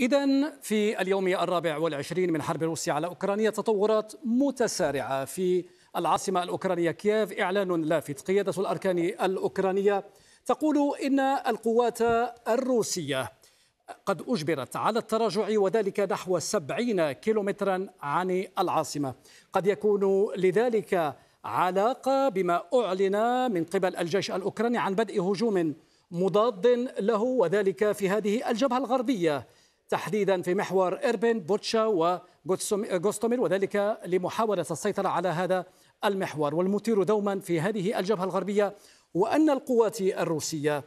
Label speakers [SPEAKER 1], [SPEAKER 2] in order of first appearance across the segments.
[SPEAKER 1] إذا في اليوم الرابع والعشرين من حرب روسيا على أوكرانيا تطورات متسارعة في العاصمة الأوكرانية كييف إعلان لافت قيادة الأركان الأوكرانية تقول إن القوات الروسية قد أجبرت على التراجع وذلك نحو 70 كيلومترا عن العاصمة قد يكون لذلك علاقة بما أعلن من قبل الجيش الأوكراني عن بدء هجوم مضاد له وذلك في هذه الجبهة الغربية تحديدا في محور إربن بوتشا وغوستومير وذلك لمحاولة السيطرة على هذا المحور والمثير دوما في هذه الجبهة الغربية وأن القوات الروسية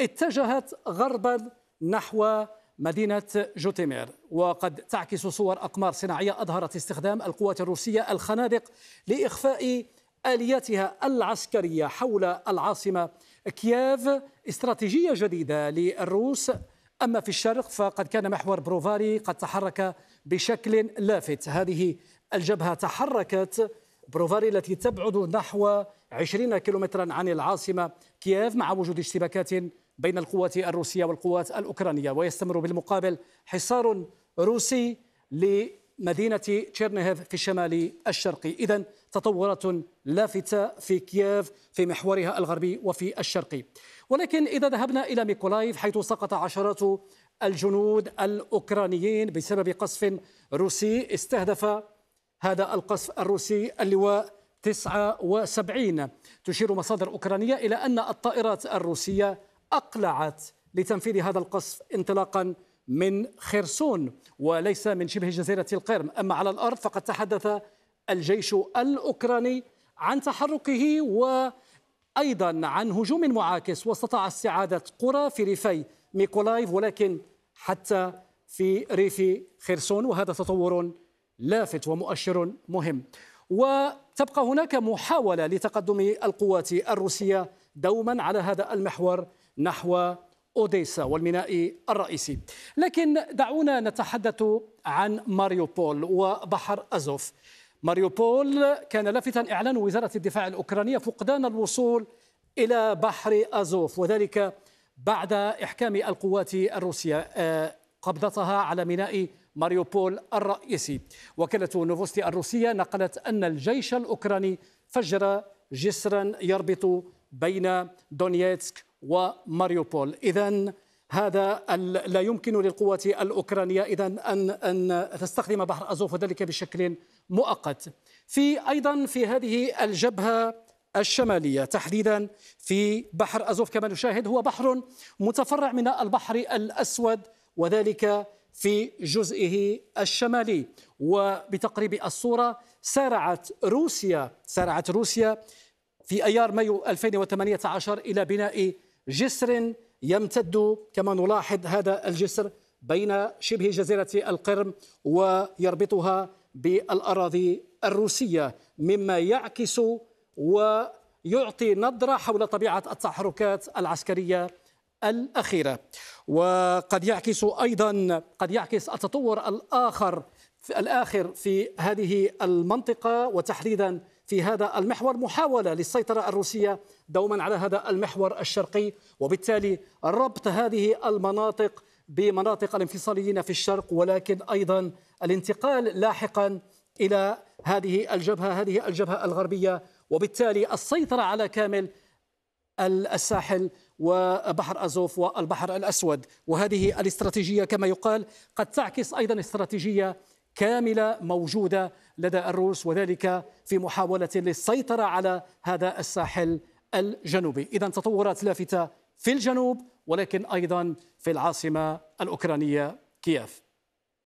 [SPEAKER 1] اتجهت غربا نحو مدينة جوتيمير وقد تعكس صور أقمار صناعية أظهرت استخدام القوات الروسية الخنادق لإخفاء آلياتها العسكرية حول العاصمة كييف استراتيجية جديدة للروس أما في الشرق فقد كان محور بروفاري قد تحرك بشكل لافت هذه الجبهة تحركت بروفاري التي تبعد نحو 20 كيلومترا عن العاصمة كييف مع وجود اشتباكات بين القوات الروسية والقوات الأوكرانية ويستمر بالمقابل حصار روسي لمدينة تشيرنهيف في الشمال الشرقي إذا تطورات لافتة في كييف في محورها الغربي وفي الشرقي ولكن إذا ذهبنا إلى ميكولايف حيث سقط عشرات الجنود الأوكرانيين بسبب قصف روسي استهدف هذا القصف الروسي اللواء 79 تشير مصادر أوكرانية إلى أن الطائرات الروسية أقلعت لتنفيذ هذا القصف انطلاقا من خرسون وليس من شبه جزيرة القرم أما على الأرض فقد تحدث الجيش الأوكراني عن تحركه و أيضا عن هجوم معاكس واستطاع استعادة قرى في ريفي ميكولايف ولكن حتى في ريف خرسون وهذا تطور لافت ومؤشر مهم وتبقى هناك محاولة لتقدم القوات الروسية دوما على هذا المحور نحو أوديسا والميناء الرئيسي لكن دعونا نتحدث عن ماريوبول وبحر أزوف ماريوبول كان لافتا إعلان وزارة الدفاع الأوكرانية فقدان الوصول إلى بحر أزوف وذلك بعد إحكام القوات الروسية آه، قبضتها على ميناء ماريوبول الرئيسي وكالة نوفوستي الروسية نقلت أن الجيش الأوكراني فجر جسرا يربط بين دونيتسك وماريوبول إذا هذا لا يمكن للقوات الأوكرانية إذا أن أن تستخدم بحر أزوف وذلك بشكل مؤقت. في أيضا في هذه الجبهة الشمالية تحديدا في بحر أزوف كما نشاهد هو بحر متفرع من البحر الأسود وذلك في جزئه الشمالي وبتقريب الصورة سارعت روسيا سارعت روسيا في أيار مايو 2018 إلى بناء جسر يمتد كما نلاحظ هذا الجسر بين شبه جزيرة القرم ويربطها بالأراضي الروسية مما يعكس ويعطي نظرة حول طبيعة التحركات العسكرية الأخيرة وقد يعكس أيضا قد يعكس التطور الآخر في الآخر في هذه المنطقة وتحديدا في هذا المحور محاولة للسيطرة الروسية دوما على هذا المحور الشرقي وبالتالي ربط هذه المناطق بمناطق الانفصاليين في الشرق ولكن أيضا الانتقال لاحقا إلى هذه الجبهة هذه الجبهة الغربية وبالتالي السيطرة على كامل الساحل وبحر أزوف والبحر الأسود وهذه الاستراتيجية كما يقال قد تعكس أيضا استراتيجية كامله موجوده لدى الروس وذلك في محاوله للسيطره على هذا الساحل الجنوبي اذا تطورات لافته في الجنوب ولكن ايضا في العاصمه الاوكرانيه كييف